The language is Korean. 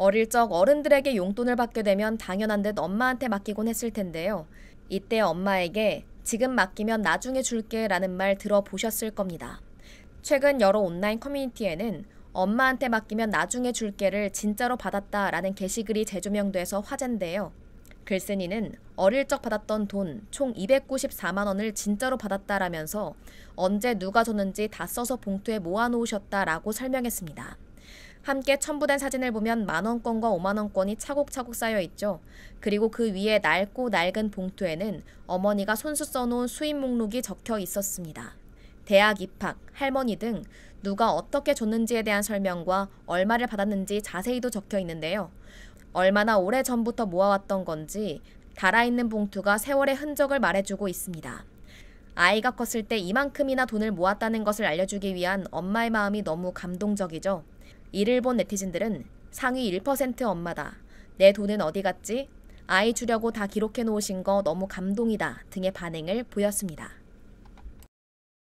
어릴 적 어른들에게 용돈을 받게 되면 당연한 듯 엄마한테 맡기곤 했을 텐데요. 이때 엄마에게 지금 맡기면 나중에 줄게 라는 말 들어보셨을 겁니다. 최근 여러 온라인 커뮤니티에는 엄마한테 맡기면 나중에 줄게를 진짜로 받았다 라는 게시글이 재조명돼서 화제인데요. 글쓴이는 어릴 적 받았던 돈 총 294만 원을 진짜로 받았다라면서 언제 누가 줬는지 다 써서 봉투에 모아놓으셨다라고 설명했습니다. 함께 첨부된 사진을 보면 만원권과 오만원권이 차곡차곡 쌓여 있죠. 그리고 그 위에 낡고 낡은 봉투에는 어머니가 손수 써놓은 수입 목록이 적혀 있었습니다. 대학 입학, 할머니 등 누가 어떻게 줬는지에 대한 설명과 얼마를 받았는지 자세히도 적혀 있는데요. 얼마나 오래 전부터 모아왔던 건지 달아있는 봉투가 세월의 흔적을 말해주고 있습니다. 아이가 컸을 때 이만큼이나 돈을 모았다는 것을 알려주기 위한 엄마의 마음이 너무 감동적이죠. 이를 본 네티즌들은 상위 1% 엄마다. 내 돈은 어디 갔지? 아이 주려고 다 기록해 놓으신 거 너무 감동이다 등의 반응을 보였습니다.